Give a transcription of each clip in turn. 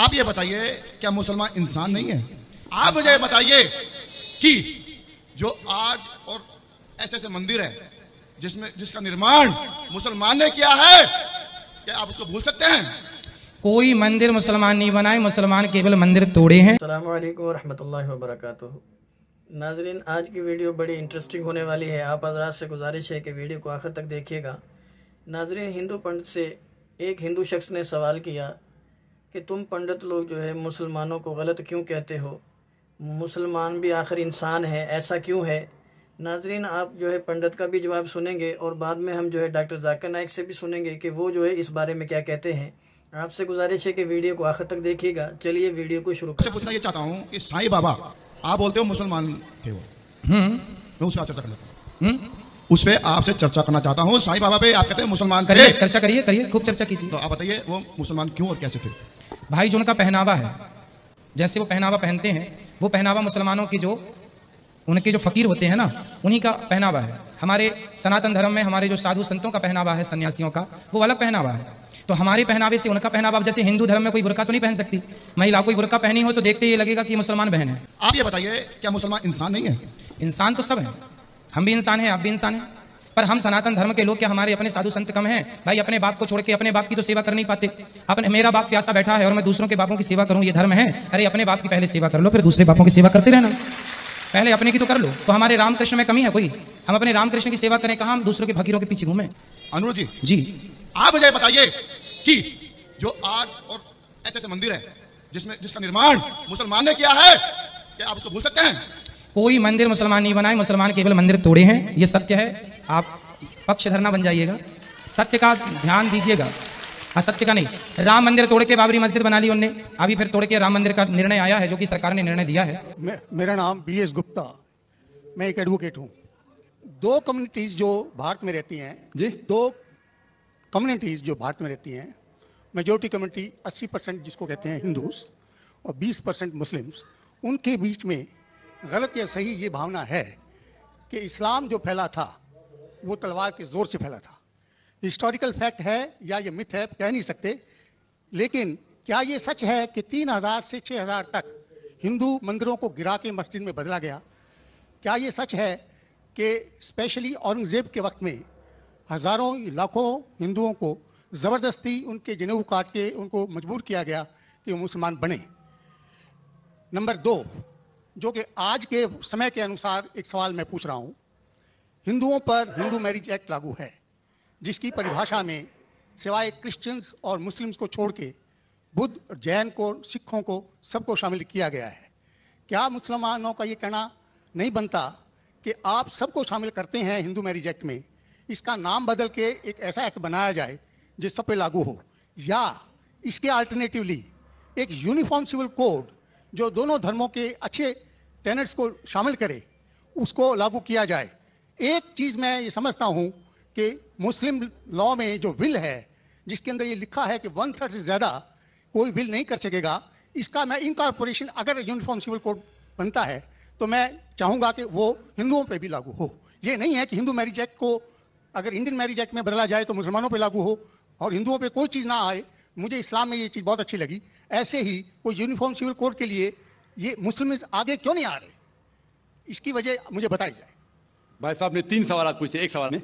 आप ये बताइए क्या मुसलमान इंसान नहीं है आप मुझे बताइए कि जो आज और ऐसे ऐसे मंदिर है जिसमें जिसका निर्माण मुसलमान ने किया है क्या आप उसको भूल सकते हैं कोई मंदिर मुसलमान नहीं बनाए मुसलमान केवल मंदिर तोड़े हैं वरहमतुल्लाहि वरक नाजरीन आज की वीडियो बड़ी इंटरेस्टिंग होने वाली है आप हजरात से गुजारिश है कि वीडियो को आखिर तक देखिएगा नाजरीन हिंदू पंडित से एक हिंदू शख्स ने सवाल किया कि तुम पंडित लोग जो है मुसलमानों को गलत क्यों कहते हो मुसलमान भी आखिर इंसान है ऐसा क्यों है नाजरीन आप जो है पंडित का भी जवाब सुनेंगे और बाद में हम जो है डॉक्टर जाकर नायक से भी सुनेंगे कि वो जो है इस बारे में क्या कहते हैं आपसे गुजारिश है कि वीडियो को आखिर तक देखिएगा चलिए वीडियो को शुरू से पूछना ये चाहता हूँ कि साई बाबा आप बोलते हो मुसलमान थे वो हम्म। मैं उससे चर्चा कर लेता हूँ हम्म। उस पर आपसे चर्चा करना चाहता हूँ साई बाबा पे आप कहते हैं मुसलमान करिए चर्चा करिए करिए खूब चर्चा कीजिए तो आप बताइए वो मुसलमान क्यों और कैसे थे भाई जो उनका पहनावा है जैसे वो पहनावा पहनते हैं वो पहनावा मुसलमानों की जो उनके जो फकीर होते हैं ना उन्हीं का पहनावा है हमारे सनातन धर्म में हमारे जो साधु संतों का पहनावा है सन्यासियों का वो अलग पहनावा है तो हमारे पहनावे से उनका पहनावा जैसे हिंदू धर्म में कोई बुरका तो नहीं पहन सकती महिला कोई बुरका पहनी हो तो देखते ये लगेगा कि मुसलमान बहन है आप ये बताइए क्या मुसलमान इंसान नहीं है इंसान तो सब है हम भी इंसान हैं आप भी इंसान हैं पर हम सनातन धर्म के लोग क्या हमारे अपने साधु संत कम हैं भाई अपने बाप को छोड़ के अपने बाप की तो सेवा कर नहीं पाते अपने मेरा बाप प्यासा बैठा है और मैं दूसरों के बापों की सेवा करूँ ये धर्म है अरे अपने बाप की पहले सेवा कर लो फिर दूसरे बापों की सेवा करते रहना पहले अपने की तो कर लो तो हमारे रामकृष्ण में कमी है कोई हम अपने रामकृष्ण की सेवा करें कहा हम दूसरों के फकीरों के पीछे घूमे अनुज जी जी आप मुझे बताइए कि जो आज और ऐसे ऐसे मंदिर है जिसमें जिसका निर्माण मुसलमान ने किया है क्या आप उसको भूल सकते हैं कोई मंदिर मुसलमान नहीं बनाए मुसलमान केवल मंदिर तोड़े हैं ये सत्य है आप पक्ष धरना बन जाइएगा सत्य का ध्यान दीजिएगा असत्य हाँ, का नहीं राम मंदिर तोड़ के बाबरी मस्जिद बना ली उनने अभी फिर तोड़ के राम मंदिर का निर्णय आया है जो कि सरकार ने निर्णय दिया है मे, मेरा नाम बी एस गुप्ता मैं एक एडवोकेट हूँ दो कम्युनिटीज जो भारत में रहती हैं जी दो कम्युनिटीज जो भारत में रहती हैं मेजोरिटी कम्युनिटी 80 परसेंट जिसको कहते हैं हिंदूस और 20 परसेंट मुस्लिम्स उनके बीच में गलत या सही ये भावना है कि इस्लाम जो फैला था वो तलवार के ज़ोर से फैला था हिस्टोरिकल फैक्ट है या ये मिथ है कह नहीं सकते लेकिन क्या ये सच है कि 3000 से 6000 तक हिंदू मंदिरों को गिरा के मस्जिद में बदला गया क्या ये सच है कि स्पेशली औरंगज़ेब के वक्त में हज़ारों लाखों हिंदुओं को ज़बरदस्ती उनके जनेऊ काट के उनको मजबूर किया गया कि वो मुसलमान बने नंबर दो जो कि आज के समय के अनुसार एक सवाल मैं पूछ रहा हूँ हिंदुओं पर हिंदू मैरिज एक्ट लागू है जिसकी परिभाषा में सिवाय क्रिश्चियंस और मुस्लिम्स को छोड़ के बुद्ध जैन को सिखों को सबको शामिल किया गया है क्या मुसलमानों का ये कहना नहीं बनता कि आप सबको शामिल करते हैं हिंदू मैरिज एक्ट में इसका नाम बदल के एक ऐसा एक्ट बनाया जाए जो सब पे लागू हो या इसके अल्टरनेटिवली एक यूनिफॉर्म सिविल कोड जो दोनों धर्मों के अच्छे टेनेट्स को शामिल करे उसको लागू किया जाए एक चीज़ मैं ये समझता हूँ कि मुस्लिम लॉ में जो विल है जिसके अंदर ये लिखा है कि वन थर्ड से ज़्यादा कोई बिल नहीं कर सकेगा इसका मैं इनकॉर्पोरेशन अगर यूनिफॉर्म सिविल कोड बनता है तो मैं चाहूँगा कि वो हिंदुओं पे भी लागू हो ये नहीं है कि हिंदू मैरिज एक्ट को अगर इंडियन मैरिज एक्ट में बदला जाए तो मुसलमानों पे लागू हो और हिंदुओं पे कोई चीज़ ना आए मुझे इस्लाम में ये चीज़ बहुत अच्छी लगी ऐसे ही वो यूनिफॉर्म सिविल कोड के लिए ये मुस्लिम आगे क्यों नहीं आ रहे इसकी वजह मुझे बताई जाए भाई साहब ने तीन सवाल पूछे एक सवाल में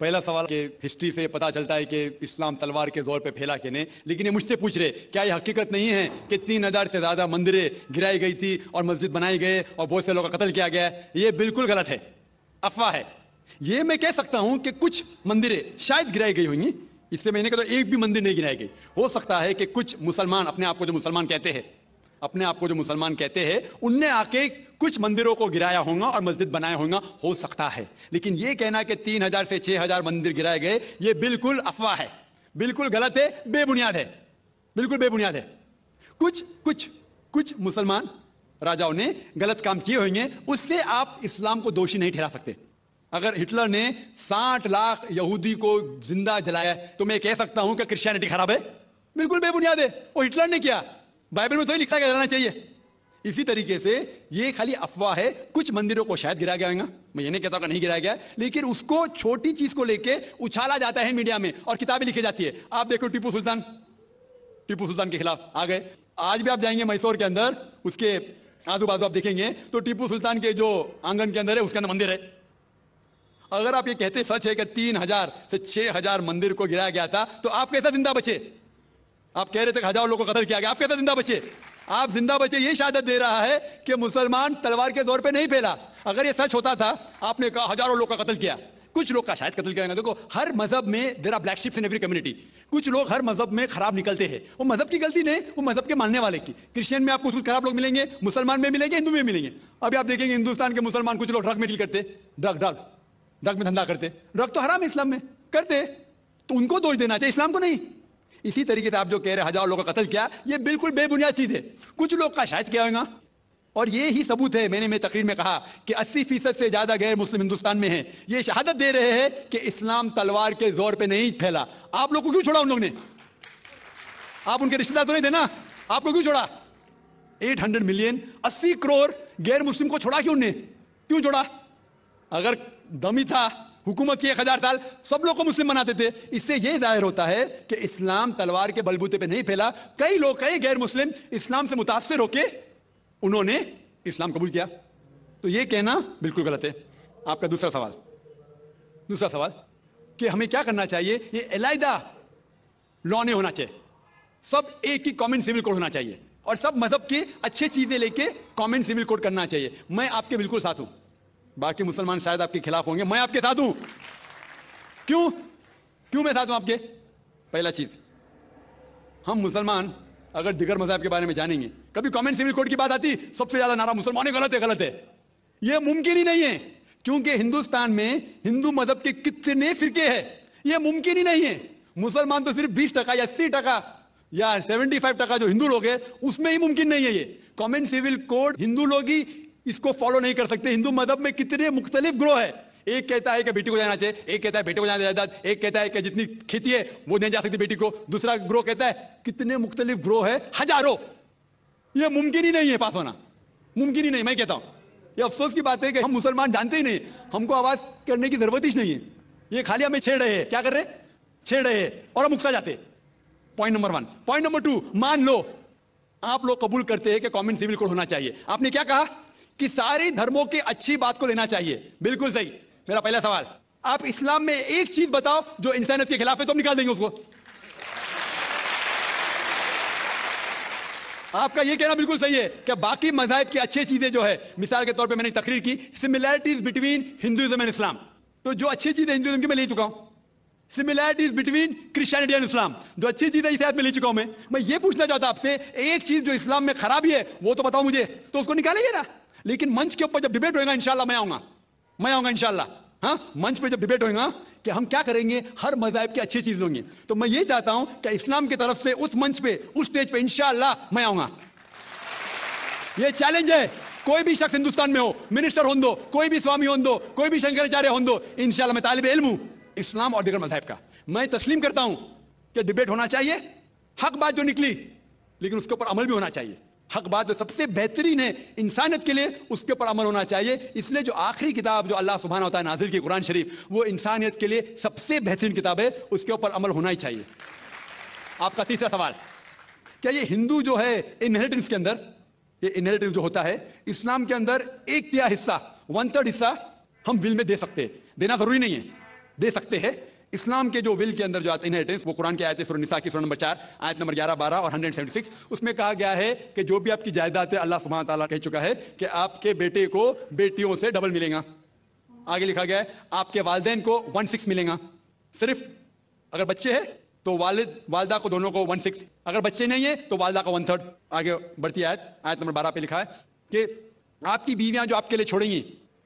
पहला सवाल के हिस्ट्री से पता चलता है कि इस्लाम तलवार के जोर पे फैला के नहीं लेकिन ये मुझसे पूछ रहे क्या ये हकीकत नहीं है कि तीन हज़ार से ज़्यादा मंदिरें गिराई गई थी और मस्जिद बनाई गए और बहुत से लोगों का कत्ल किया गया ये बिल्कुल गलत है अफवाह है ये मैं कह सकता हूँ कि कुछ मंदिरें शायद गिराई गई होंगी इससे महीने कहा तो एक भी मंदिर नहीं गिनाई गई हो सकता है कि कुछ मुसलमान अपने आप को जो मुसलमान कहते हैं अपने आप को जो मुसलमान कहते हैं उनने आके कुछ मंदिरों को गिराया होगा और मस्जिद बनाया होगा हो सकता है लेकिन ये कहना कि तीन हजार से छह हजार मंदिर गिराए गए ये बिल्कुल अफवाह है बिल्कुल गलत है बेबुनियाद है बिल्कुल बेबुनियाद है कुछ कुछ कुछ मुसलमान राजाओं ने गलत काम किए होंगे उससे आप इस्लाम को दोषी नहीं ठहरा सकते अगर हिटलर ने 60 लाख यहूदी को जिंदा जलाया तो मैं कह सकता हूं कि क्रिश्चियनिटी खराब है बिल्कुल बेबुनियाद है और हिटलर ने किया बाइबल में तो ही लिखा गया जाना चाहिए इसी तरीके से ये खाली अफवाह है कुछ मंदिरों को शायद गिराया गया मैं ये नहीं कहता नहीं गिराया गया लेकिन उसको छोटी चीज को लेकर उछाला जाता है मीडिया में और किताबें लिखी जाती है आप देखो टीपू सुल्तान टीपू सुल्तान के खिलाफ आ गए आज भी आप जाएंगे मैसूर के अंदर उसके आजू बाजू आप देखेंगे तो टीपू सुल्तान के जो आंगन के अंदर है उसके अंदर मंदिर है अगर आप ये कहते सच है कि तीन हजार से छह हजार मंदिर को गिराया गया था तो आप कैसा जिंदा बचे आप कह रहे थे हजारों लोगों को कतल किया गया आप कैसा जिंदा बचे आप जिंदा बचे ये शहादत दे रहा है कि मुसलमान तलवार के जोर पर नहीं फैला अगर ये सच होता था आपने कहा हजारों लोग का कतल किया कुछ लोग का शायद कतल किया देखो हर मजहब में there are black sheeps in every community कुछ लोग हर मजहब में खराब निकलते हैं वो मजहब की गलती नहीं वो मजहब के मानने वाले की क्रिश्चियन में आपको कुछ खराब लोग मिलेंगे मुसलमान में मिलेंगे हिंदू में मिलेंगे अभी आप देखेंगे हिंदुस्तान के मुसलमान कुछ लोग ड्रग में डील करते ड्रग ड्रग ड्रग में धंधा करते ड्रग तो हराम है इस्लाम में करते तो उनको दोष देना चाहिए इस्लाम को नहीं इसी तरीके से आप जो कह रहे हजारों लोगों का कत्ल किया ये बिल्कुल बेबुनियाद चीज़ है कुछ लोग का शायद क्या होगा और ये ही सबूत है मैंने मेरी तकरीर में कहा कि 80 फीसद से ज़्यादा गैर मुस्लिम हिंदुस्तान में है ये शहादत दे रहे हैं कि इस्लाम तलवार के जोर पे नहीं फैला आप लोग को क्यों छोड़ा उन लोगों ने आप उनके रिश्तेदार तो नहीं देना आपको क्यों छोड़ा 800 मिलियन 80 करोड़ गैर मुस्लिम को छोड़ा क्यों ने क्यों छोड़ा अगर दमी था हुकूमत की एक हजार साल सब लोग को मुस्लिम बनाते थे इससे यह जाहिर होता है कि इस्लाम तलवार के बलबूते पे नहीं फैला कई लोग कई गैर मुस्लिम इस्लाम से मुतासर होके उन्होंने इस्लाम कबूल किया तो यह कहना बिल्कुल गलत है आपका दूसरा सवाल दूसरा सवाल कि हमें क्या करना चाहिए ये अलायदा लॉ नहीं होना चाहिए सब एक ही कॉमन सिविल कोड होना चाहिए और सब मजहब के अच्छे चीजें लेके कॉमन सिविल कोड करना चाहिए मैं आपके बिल्कुल साथ हूं बाकी मुसलमान शायद आपके खिलाफ होंगे मैं आपके साथ हूं क्यों क्यों मैं साथ हूं आपके पहला चीज हम मुसलमान अगर दिगर मजहब के बारे में जानेंगे कभी कॉमेंट सिविल कोड की बात आती सबसे ज्यादा नारा मुसलमान गलत है गलत है यह मुमकिन ही नहीं है क्योंकि हिंदुस्तान में हिंदू मजहब के कितने फिरके हैं यह मुमकिन ही नहीं है मुसलमान तो सिर्फ बीस टका या अस्सी टका या सेवेंटी फाइव टका जो हिंदू लोग हैं उसमें ही मुमकिन नहीं है ये कॉमन सिविल कोड हिंदू लोग ही इसको फॉलो नहीं कर सकते हिंदू मजहब में कितने मुख्तलिफ ग्रोह है एक कहता है कि बेटी को जाना चाहिए एक कहता है बेटे को जाना जायदाद एक कहता है कि जितनी खेती है वो नहीं जा सकती बेटी को दूसरा ग्रोह कहता है कितने मुख्तलिफ ग्रोह है हजारों ये मुमकिन ही नहीं है पास होना मुमकिन ही नहीं मैं कहता हूं ये अफसोस की बात है कि हम मुसलमान जानते ही नहीं हमको आवाज करने की जरूरत ही नहीं है ये खाली हमें छेड़ रहे हैं क्या कर रहे छेड़ रहे हैं और हम उकसा जाते point number one point number two मान लो आप लोग कबूल करते हैं कि कॉमन सिविल कोड होना चाहिए आपने क्या कहा कि सारे धर्मों की अच्छी बात को लेना चाहिए बिल्कुल सही मेरा पहला सवाल आप इस्लाम में एक चीज बताओ जो इंसानियत के खिलाफ है तो निकाल देंगे उसको आपका यह कहना बिल्कुल सही है कि बाकी मजाहब की अच्छी चीजें जो है मिसाल के तौर पे मैंने तकरीर की similarities between Hinduism and Islam तो जो अच्छी चीजें हिंदुजम की मैं ले चुका हूं similarities between Christianity and Islam जो अच्छी चीजें इस आयत में ले चुका हूं मैं मैं ये पूछना चाहता आपसे एक चीज जो इस्लाम में खराबी है वो तो बताओ मुझे तो उसको निकालेंगे ना लेकिन मंच के ऊपर जब डिबेट होएगा इंशाल्लाह मैं आऊंगा मैं आऊंगा इंशाल्लाह हाँ मंच पे जब डिबेट होगा कि हम क्या करेंगे हर मजहब की अच्छी चीज होंगी तो मैं ये चाहता हूं कि इस्लाम की तरफ से उस मंच पे उस स्टेज पे इंशाला मैं आऊंगा ये चैलेंज है कोई भी शख्स हिंदुस्तान में हो मिनिस्टर हो दो कोई भी स्वामी हो दो कोई भी शंकराचार्य हो दो इनशाला मैं तालब इलम हूं इस्लाम और दिगर मजहब का मैं तस्लीम करता हूं कि डिबेट होना चाहिए हक बात जो निकली लेकिन उसके ऊपर अमल भी होना चाहिए हक बात जो सबसे बेहतरीन है इंसानियत के लिए उसके ऊपर अमल होना चाहिए इसलिए जो आखिरी किताब जो अल्लाह सुबहाना होता है नाजिल की कुरान शरीफ वो इंसानियत के लिए सबसे बेहतरीन किताब है उसके ऊपर अमल होना ही चाहिए आपका तीसरा सवाल क्या ये हिंदू जो है इनहेरिटेंस के अंदर ये इनहेरिटेंस जो होता है इस्लाम के अंदर एक तिया हिस्सा वन थर्ड हिस्सा हम विल में दे सकते हैं देना जरूरी नहीं है दे सकते हैं इस्लाम के जो विल के अंदर जो आते इनहेरिटेंस वो कुरान के आयत निसा की सुर नंबर चार आयत नंबर ग्यारह बारह और हंड्रेड सेवेंटी सिक्स उसमें कहा गया है कि जो भी आपकी जायदाद है अल्लाह सुबह तला कह चुका है कि आपके बेटे को बेटियों से डबल मिलेगा आगे लिखा गया है आपके वालदेन को वन सिक्स मिलेगा सिर्फ अगर बच्चे है तो वालिद वालदा को दोनों को वन सिक्स अगर बच्चे नहीं है तो वालदा को वन थर्ड आगे बढ़ती आयत आयत नंबर बारह पे लिखा है कि आपकी बीवियां जो आपके लिए छोड़ेंगी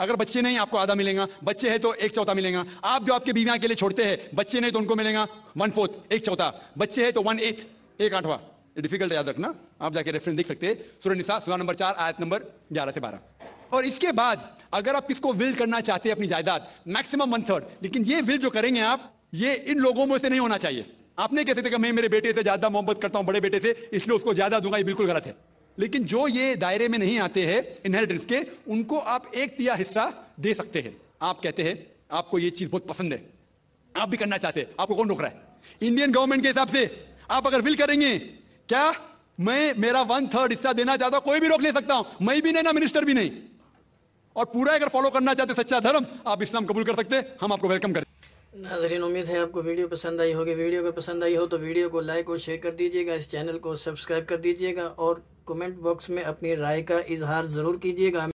अगर बच्चे नहीं आपको आधा मिलेगा बच्चे हैं तो एक चौथा मिलेगा आप जो आपके बीमा के लिए छोड़ते हैं बच्चे नहीं तो उनको मिलेगा वन फोर्थ एक चौथा बच्चे तो है तो वन एथ एक आठवा डिफिकल्ट याद रखना आप जाके रेफरेंस देख सकते हैं सूर्य निशा सुधा नंबर चार आयत नंबर ग्यारह से बारह और इसके बाद अगर आप किसको विल करना चाहते हैं अपनी जायदाद मैक्सिमम वन थर्ड लेकिन ये विल जो करेंगे आप ये इन लोगों में से नहीं होना चाहिए आपने कहते थे कि मैं मेरे बेटे से ज्यादा मोहब्बत करता हूं बड़े बेटे से इसलिए उसको ज्यादा दूंगा ये बिल्कुल गलत है लेकिन जो ये दायरे में नहीं आते हैं इनहेरिटेंस के उनको आप एक तिया हिस्सा दे सकते हैं आप कहते हैं आपको ये चीज बहुत पसंद है आप भी करना चाहते हैं आपको कौन रोक रहा है इंडियन गवर्नमेंट के हिसाब से आप अगर विल करेंगे क्या मैं मेरा वन थर्ड हिस्सा देना चाहता हूं कोई भी रोक ले सकता हूं मैं भी नहीं ना मिनिस्टर भी नहीं और पूरा अगर फॉलो करना चाहते सच्चा धर्म आप इस्लाम कबूल कर सकते हम आपको वेलकम करें नाजरीन उम्मीद है आपको वीडियो पसंद आई होगी वीडियो अगर पसंद आई हो तो वीडियो को लाइक और शेयर कर दीजिएगा इस चैनल को सब्सक्राइब कर दीजिएगा और कमेंट बॉक्स में अपनी राय का इजहार ज़रूर कीजिएगा